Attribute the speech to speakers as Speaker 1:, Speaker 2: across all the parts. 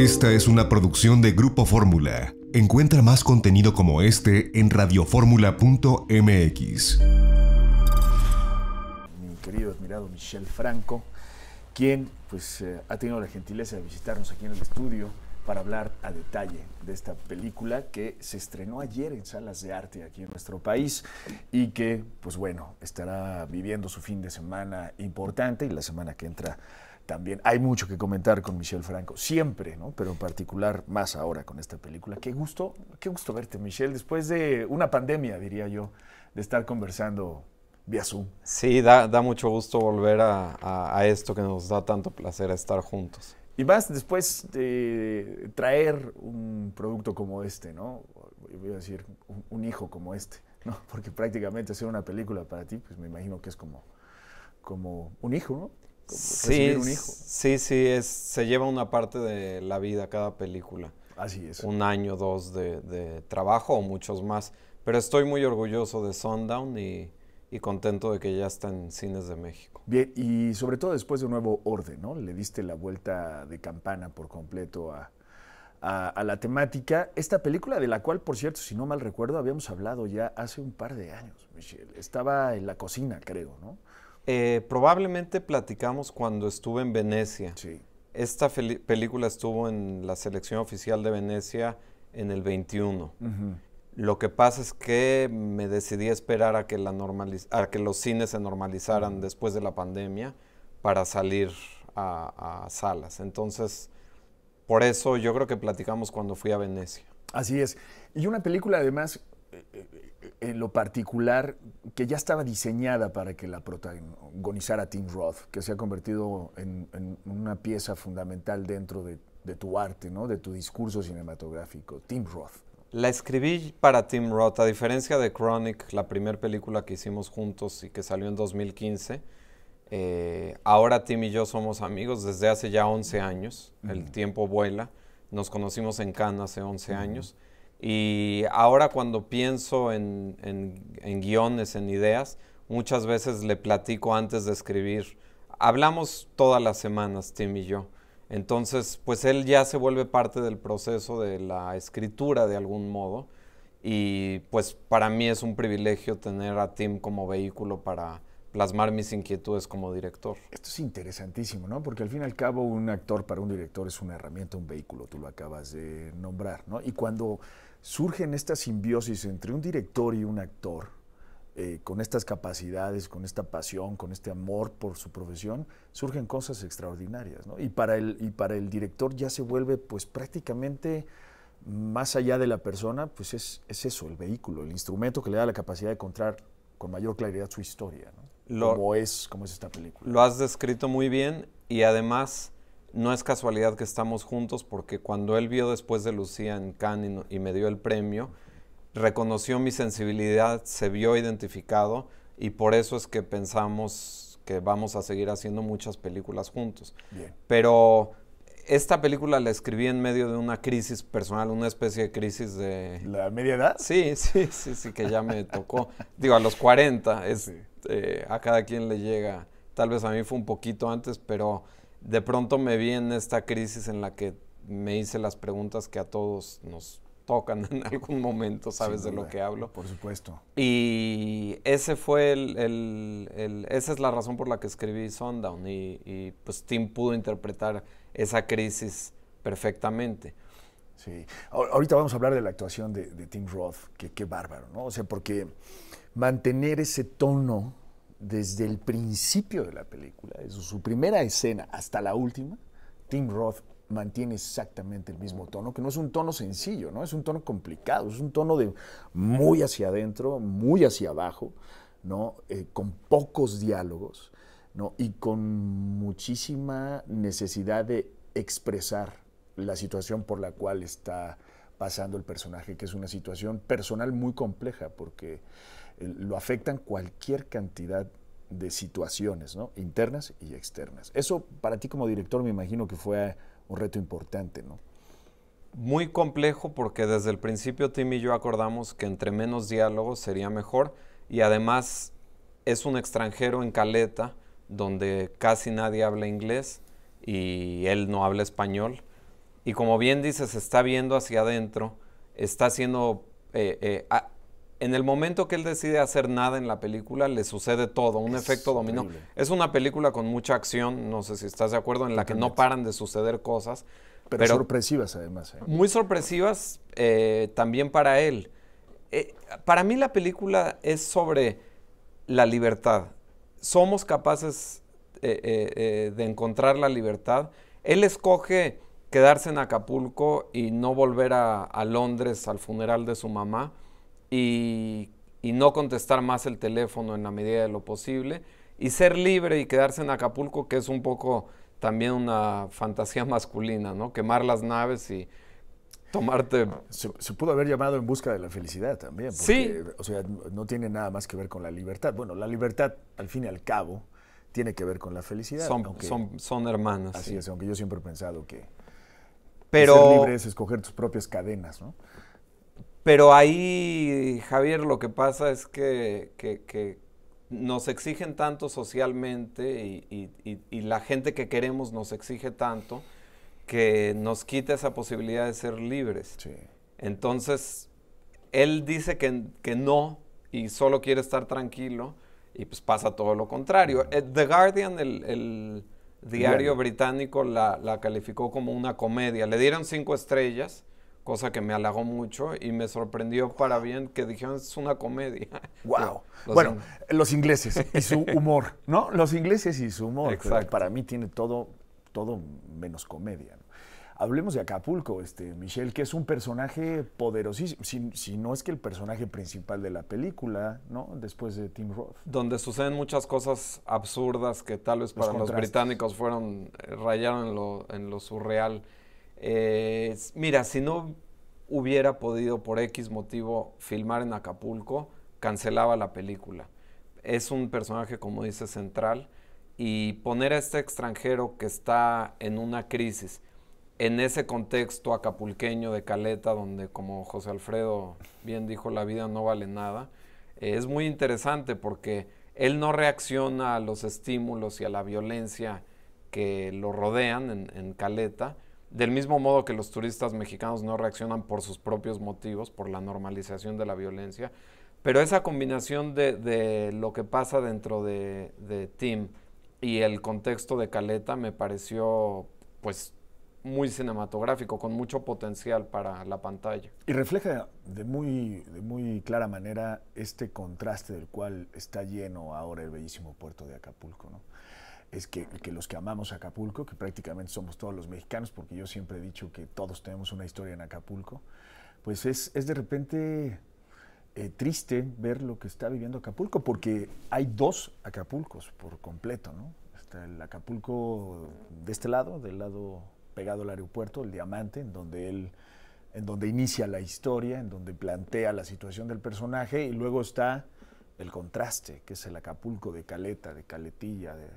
Speaker 1: Esta es una producción de Grupo Fórmula. Encuentra más contenido como este en radioformula.mx. Mi querido admirado Michel Franco, quien pues eh, ha tenido la gentileza de visitarnos aquí en el estudio para hablar a detalle de esta película que se estrenó ayer en salas de arte aquí en nuestro país y que, pues bueno, estará viviendo su fin de semana importante y la semana que entra también hay mucho que comentar con Michelle Franco, siempre, ¿no? Pero en particular más ahora con esta película. Qué gusto, qué gusto verte, Michelle, después de una pandemia, diría yo, de estar conversando vía Zoom.
Speaker 2: Sí, da, mucho gusto volver a, esto que nos da tanto placer estar juntos. Y más
Speaker 1: después de traer un producto como este, ¿no? Voy a decir, un, hijo como este, ¿no? Porque prácticamente hacer una película para ti, pues me imagino que es como, como un hijo, ¿no? sí,
Speaker 2: Sí, es, se lleva una parte de la vida cada película. Así es. Un año, dos de, trabajo o muchos más. Pero estoy muy orgulloso de Sundown y, contento de que ya está en cines de México.
Speaker 1: Bien, y sobre todo después de nuevo orden, ¿no? Le diste la vuelta de campana por completo a, a, la temática. Esta película, de la cual, por cierto, si no mal
Speaker 2: recuerdo, habíamos hablado ya hace un par de años, Michelle. Estaba en la cocina, creo, ¿no? Eh, probablemente platicamos cuando estuve en Venecia. Sí. Esta película estuvo en la selección oficial de Venecia en el 21. Lo que pasa es que me decidí esperar a que, los cines se normalizaran después de la pandemia para salir a, salas. Entonces, por eso yo creo que platicamos cuando fui a Venecia. Así es. Y una película además
Speaker 1: eh, en lo particular que ya estaba diseñada para que la protagonizara Tim Roth, que se ha convertido en, una pieza fundamental dentro de, tu arte, ¿no? de tu discurso cinematográfico, Tim Roth.
Speaker 2: La escribí para Tim Roth, a diferencia de Chronic, la primera película que hicimos juntos y que salió en 2015. Eh, ahora Tim y yo somos amigos desde hace ya 11 años, el tiempo vuela, nos conocimos en Cannes hace 11 años. Y ahora cuando pienso en, guiones, en ideas, muchas veces le platico antes de escribir. Hablamos todas las semanas, Tim y yo. Entonces, pues él ya se vuelve parte del proceso de la escritura de algún modo. Y pues para mí es un privilegio tener a Tim como vehículo para plasmar mis inquietudes como director.
Speaker 1: Esto es interesantísimo, ¿no? Porque al fin y al cabo un actor para un director es una herramienta, un vehículo, tú lo acabas de nombrar, ¿no? Y cuando surgen esta simbiosis entre un director y un actor, eh, con estas capacidades, con esta pasión, con este amor por su profesión, surgen cosas extraordinarias. Y, para el, y para el director ya se vuelve pues prácticamente más allá de la persona, pues es, eso, el vehículo, el instrumento que le da la capacidad de contar con mayor claridad su historia, es, como es esta película.
Speaker 2: Lo has descrito muy bien y además no es casualidad que estamos juntos porque cuando él vio después de Lucía en Cannes y, me dio el premio, reconoció mi sensibilidad, se vio identificado y por eso es que pensamos que vamos a seguir haciendo muchas películas juntos. Pero esta película la escribí en medio de una crisis personal, una especie de crisis de... ¿La media edad? Sí, sí, sí, sí, que ya me tocó. Digo, a los 40, es, eh, a cada quien le llega. Tal vez a mí fue un poquito antes, pero de pronto me vi en esta crisis en la que me hice las preguntas que a todos nos tocan en algún momento, sabes de lo que
Speaker 1: hablo. Por supuesto.
Speaker 2: Y ese fue el, esa es la razón por la que escribí Sundown y, y pues Tim pudo interpretar esa crisis perfectamente. Sí,
Speaker 1: ahorita vamos a hablar de la actuación de, Tim Roth, que qué bárbaro, ¿no? O sea, porque mantener ese tono desde el principio de la película, desde su primera escena hasta la última, Tim Roth mantiene exactamente el mismo tono, que no es un tono sencillo, ¿no? Es un tono complicado, es un tono de muy hacia adentro, muy hacia abajo, ¿no? Eh, con pocos diálogos, ¿no? Y con muchísima necesidad de expresar la situación por la cual está pasando el personaje, que es una situación personal muy compleja, porque lo afectan cualquier cantidad de situaciones, Internas y externas. Eso para ti como director me imagino que fue un reto importante, ¿no?
Speaker 2: Muy complejo porque desde el principio Tim y yo acordamos que entre menos diálogos sería mejor y además es un extranjero en Caleta donde casi nadie habla inglés y él no habla español. Y como bien dices, está viendo hacia adentro, está haciendo... Eh, eh, en el momento que él decide hacer nada en la película, le sucede todo, un efecto dominó. Es una película con mucha acción, no sé si estás de acuerdo, en la que no paran de suceder cosas. Pero,
Speaker 1: sorpresivas además. ¿eh?
Speaker 2: Muy sorpresivas eh, también para él. Eh, para mí la película es sobre la libertad. Somos capaces de encontrar la libertad. Él escoge quedarse en Acapulco y no volver a Londres al funeral de su mamá y, no contestar más el teléfono en la medida de lo posible y ser libre y quedarse en Acapulco, que es un poco también una fantasía masculina, ¿no? Quemar las naves y tomarte...
Speaker 1: Se, pudo haber llamado en busca
Speaker 2: de la felicidad
Speaker 1: también. Porque, sí. O sea, no tiene nada más que ver con la libertad. Bueno, la libertad, al fin y al cabo, tiene que ver con la felicidad. Son, son, hermanas. Así es, aunque yo siempre he pensado que... Pero... Ser libre es escoger tus propias cadenas, ¿no?
Speaker 2: Pero ahí, Javier, lo que pasa es que, que, nos exigen tanto socialmente y, la gente que queremos nos exige tanto que nos quita esa posibilidad de ser libres. Entonces, él dice que, no y solo quiere estar tranquilo y pues pasa todo lo contrario. Eh, The Guardian, el, diario británico, la, la, calificó como una comedia. Le dieron cinco estrellas cosa que me halagó mucho y me sorprendió para bien que dijeron es una comedia. Wow. bueno,
Speaker 1: los ingleses y su humor, ¿no? Los ingleses y su humor. Exacto. Para mí tiene todo, todo menos comedia. Hablemos de Acapulco, este, Michelle, que es un personaje poderosísimo, si, no es que el personaje principal de la película, ¿no? Después de Tim Roth.
Speaker 2: Donde suceden muchas cosas absurdas que tal vez para los británicos fueron, eh, rayaron en lo surreal eh, mira, si no hubiera podido por X motivo filmar en Acapulco, cancelaba la película. Es un personaje, como dice, central y poner a este extranjero que está en una crisis en ese contexto acapulqueño de Caleta, donde como José Alfredo bien dijo, la vida no vale nada, eh, es muy interesante porque él no reacciona a los estímulos y a la violencia que lo rodean en Caleta, del mismo modo que los turistas mexicanos no reaccionan por sus propios motivos, por la normalización de la violencia, pero esa combinación de, lo que pasa dentro de, Tim y el contexto de Caleta me pareció pues muy cinematográfico, con mucho potencial para la pantalla.
Speaker 1: Y refleja de muy, de muy clara manera este contraste del cual está lleno ahora el bellísimo puerto de Acapulco. ¿no? es que, los que amamos Acapulco, que prácticamente somos todos los mexicanos, porque yo siempre he dicho que todos tenemos una historia en Acapulco, pues es, de repente eh, triste ver lo que está viviendo Acapulco, porque hay dos Acapulcos por completo, ¿no? Está el Acapulco de este lado, del lado pegado al aeropuerto, el Diamante, en donde él en donde inicia la historia, en donde plantea la situación del personaje, y luego está el contraste, que es el Acapulco de Caleta, de Caletilla, de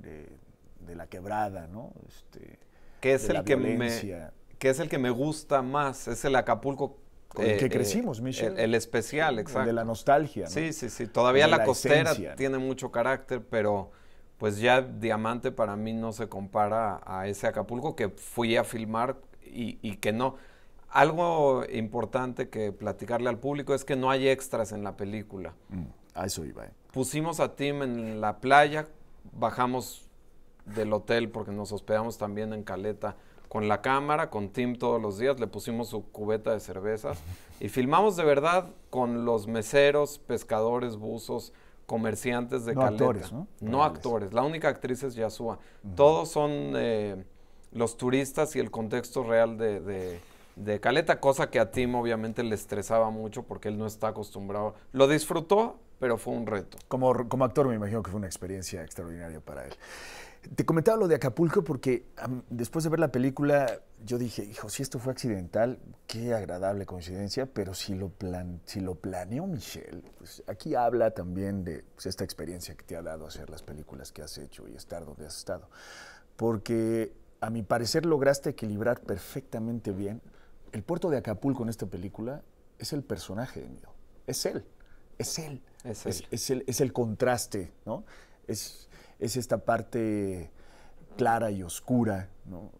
Speaker 1: de, la quebrada, ¿no? Este, que es el que me
Speaker 2: que es el que me gusta más, es el Acapulco el que eh, crecimos, eh, Michelle. El, especial, exacto. De la nostalgia. Sí, sí, sí. Todavía la, costera tiene mucho carácter, pero pues ya Diamante para mí no se compara a ese Acapulco que fui a filmar y, que no. Algo importante que platicarle al público es que no hay extras en la película. Mm, a eso iba. Eh. Pusimos a Tim en la playa bajamos del hotel porque nos hospedamos también en Caleta con la cámara, con Tim todos los días, le pusimos su cubeta de cervezas y filmamos de verdad con los meseros, pescadores, buzos, comerciantes de no Actores, no, actores, la única actriz es Yasua. Todos son eh, los turistas y el contexto real de, de, Caleta, cosa que a Tim obviamente le estresaba mucho porque él no está acostumbrado. Lo disfrutó, pero fue un reto.
Speaker 1: Como, como actor me imagino que fue una experiencia extraordinaria para él. Te comentaba lo de Acapulco porque después de ver la película yo dije, hijo, si esto fue accidental, qué agradable coincidencia, pero si lo, plan, si lo planeó Michelle, pues aquí habla también de pues, esta experiencia que te ha dado hacer las películas que has hecho y estar donde has estado. Porque a mi parecer lograste equilibrar perfectamente bien el puerto de Acapulco en esta película es el personaje de es él es él. Es, el, contraste, ¿no? Es, esta parte clara y oscura, ¿no?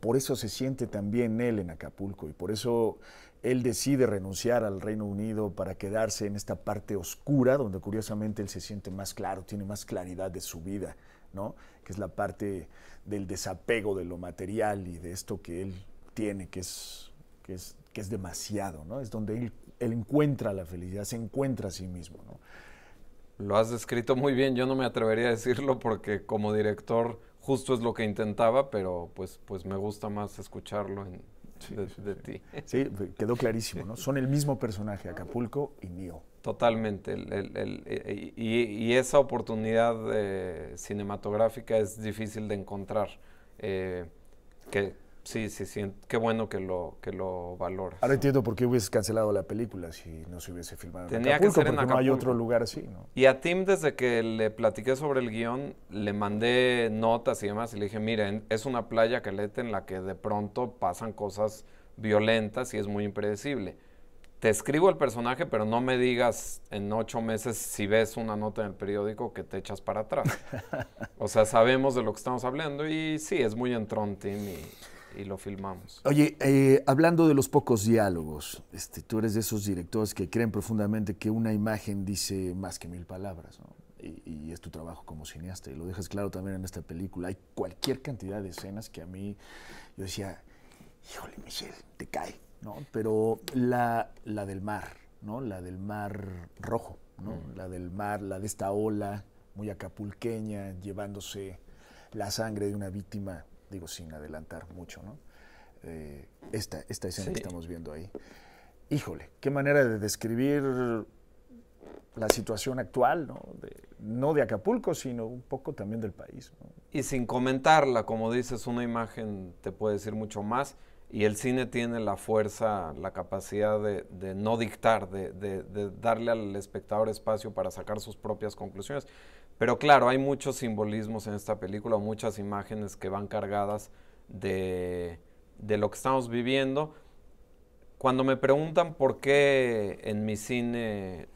Speaker 1: por eso se siente también él en Acapulco y por eso él decide renunciar al Reino Unido para quedarse en esta parte oscura, donde curiosamente él se siente más claro, tiene más claridad de su vida, ¿no? Que es la parte del desapego de lo material y de esto que él tiene, que es, es, que es demasiado, ¿no? Es donde él él encuentra la felicidad, se encuentra a sí mismo. ¿no?
Speaker 2: Lo has descrito muy bien, yo no me atrevería a decirlo porque como director justo es lo que intentaba, pero pues, pues me gusta más escucharlo en, de, ti. Sí,
Speaker 1: quedó clarísimo, ¿no? Son el mismo personaje, Acapulco
Speaker 2: y mío. Totalmente, e, e, y, esa oportunidad eh, cinematográfica es difícil de encontrar. Eh, que Sí, sí, sí. Qué bueno que lo, que lo valoras.
Speaker 1: Ahora entiendo por qué hubieses cancelado la película si no se hubiese filmado Tenía que ser en no hay otro lugar así, ¿no?
Speaker 2: Y a Tim, desde que le platiqué sobre el guión, le mandé notas y demás y le dije, miren, es una playa caleta en la que de pronto pasan cosas violentas y es muy impredecible. Te escribo el personaje, pero no me digas en ocho meses si ves una nota en el periódico que te echas para atrás. o sea, sabemos de lo que estamos hablando y sí, es muy entrón, Tim, y y lo filmamos.
Speaker 1: Oye, eh, hablando de los pocos diálogos, este, tú eres de esos directores que creen profundamente que una imagen dice más que mil palabras, y, es tu trabajo como cineasta, y lo dejas claro también en esta película. Hay cualquier cantidad de escenas que a mí, yo decía, híjole, Michelle, te cae, Pero la, la del mar, ¿no? La del mar rojo, mm. La del mar, la de esta ola muy acapulqueña, llevándose la sangre de una víctima digo sin adelantar mucho, ¿no? Eh, esta, esta escena que estamos viendo ahí. Híjole, qué manera de describir la situación actual, ¿no? De, no de Acapulco, sino un poco también del país.
Speaker 2: Y sin comentarla, como dices, una imagen te puede decir mucho más y el cine tiene la fuerza, la capacidad de, no dictar, de, darle al espectador espacio para sacar sus propias conclusiones. Pero claro, hay muchos simbolismos en esta película, muchas imágenes que van cargadas de, de lo que estamos viviendo. Cuando me preguntan por qué en mi cine,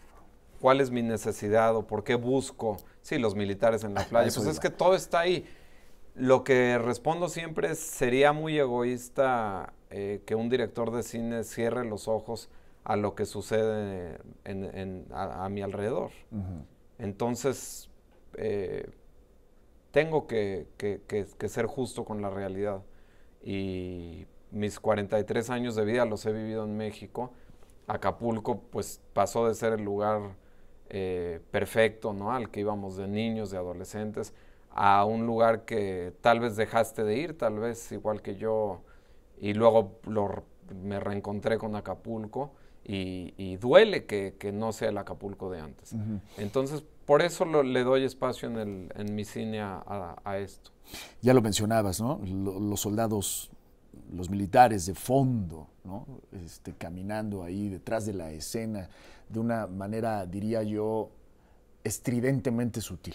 Speaker 2: cuál es mi necesidad o por qué busco, sí, los militares en la ah, playa, pues es que todo está ahí. Lo que respondo siempre es, sería muy egoísta eh, que un director de cine cierre los ojos a lo que sucede a, mi alrededor. Entonces, eh, tengo que, ser justo con la realidad. Y mis 43 años de vida los he vivido en México. Acapulco pues pasó de ser el lugar eh, perfecto, ¿no? Al que íbamos de niños, de adolescentes, a un lugar que tal vez dejaste de ir, tal vez igual que yo, y luego me reencontré con Acapulco y, duele que, no sea el Acapulco de antes. Entonces, por eso le doy espacio en, mi cine a, esto.
Speaker 1: Ya lo mencionabas, ¿no? los soldados, los militares de fondo, ¿no? Este, caminando ahí detrás de la escena, de una manera, diría yo, estridentemente sutil.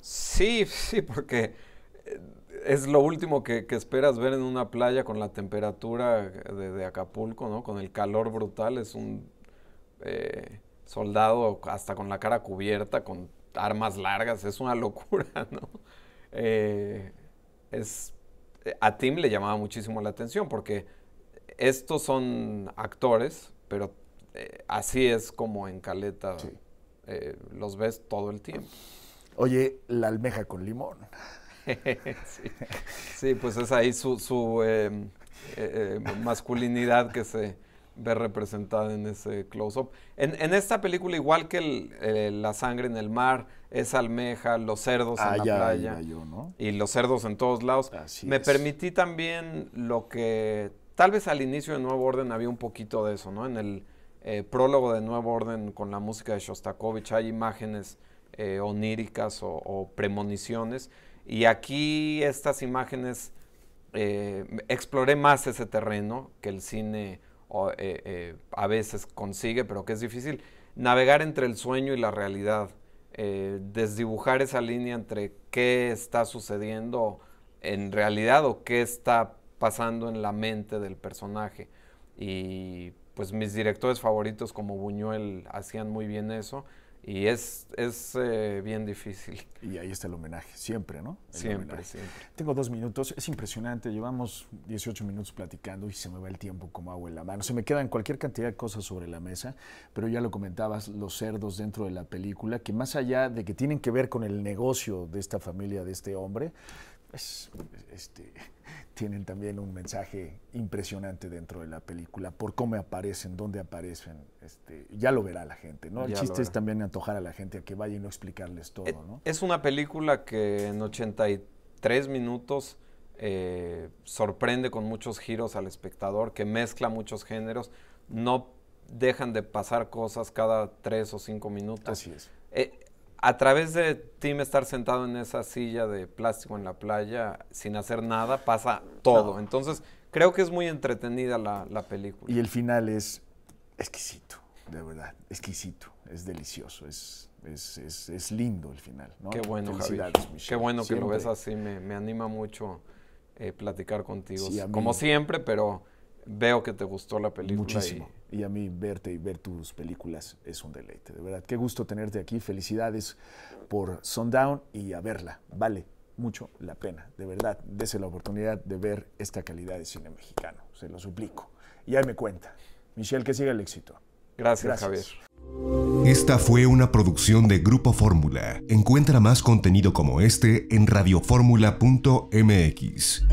Speaker 2: Sí, sí, porque eh, es lo último que, esperas ver en una playa con la temperatura de, Acapulco, ¿no? Con el calor brutal, es un... Eh, soldado hasta con la cara cubierta, con armas largas, es una locura, ¿no? Eh, es, eh, a Tim le llamaba muchísimo la atención porque estos son actores, pero eh, así es como en Caleta los ves todo el tiempo. Oye, la almeja con limón.
Speaker 1: sí.
Speaker 2: sí. pues es ahí su, su em, masculinidad que se ver representada en ese close-up. En, esta película, igual que eh, la sangre en el mar, es almeja, los cerdos en ah, la playa y los cerdos en todos lados, me permití también lo que tal vez al inicio de Nuevo Orden había un poquito de eso, ¿no? En el eh, prólogo de Nuevo Orden con la música de Shostakovich hay imágenes eh, oníricas o, premoniciones y aquí estas imágenes... exploré más ese terreno que el cine o, eh, eh, a veces consigue, pero que es difícil, navegar entre el sueño y la realidad, eh, desdibujar esa línea entre qué está sucediendo en realidad o qué está pasando en la mente del personaje. Y pues mis directores favoritos como Buñuel hacían muy bien eso. Y es, es eh, bien difícil. Y ahí está el homenaje,
Speaker 1: siempre, ¿no? siempre, Tengo dos minutos, es impresionante, llevamos 18 minutos platicando y se me va el tiempo como agua en la mano. Se me quedan cualquier cantidad de cosas sobre la mesa, pero ya lo comentabas, los cerdos dentro de la película, que más allá de que tienen que ver con el negocio de esta familia, de este hombre, pues este, tienen también un mensaje impresionante dentro de la película, por cómo aparecen, dónde aparecen, este, ya lo verá la gente, ¿no? El chiste es también antojar a la gente a que vaya y no explicarles todo,
Speaker 2: Es una película que en 83 minutos eh, sorprende con muchos giros al espectador, que mezcla muchos géneros, no dejan de pasar cosas cada tres o cinco minutos. Así es. Eh, a través de Tim estar sentado en esa silla de plástico en la playa sin hacer nada, pasa todo. Entonces, creo que es muy entretenida la, película.
Speaker 1: Y el final es exquisito, de verdad, exquisito, es delicioso, es, lindo el final.
Speaker 2: Qué bueno, Qué bueno que lo ves así, me, anima mucho eh, platicar contigo, como siempre, pero Veo que te gustó la película. Muchísimo. Y... a mí verte
Speaker 1: y ver tus películas es un deleite, de verdad. Qué gusto tenerte aquí. Felicidades por Sundown y a verla. Vale mucho la pena, de verdad. Dese la oportunidad de ver esta calidad de cine mexicano, se lo suplico. Y ahí me cuenta. Michelle, que siga el éxito.
Speaker 2: Gracias, Gracias. Javier.
Speaker 1: Esta fue una producción de Grupo Fórmula. Encuentra
Speaker 2: más contenido como este en radioformula.mx.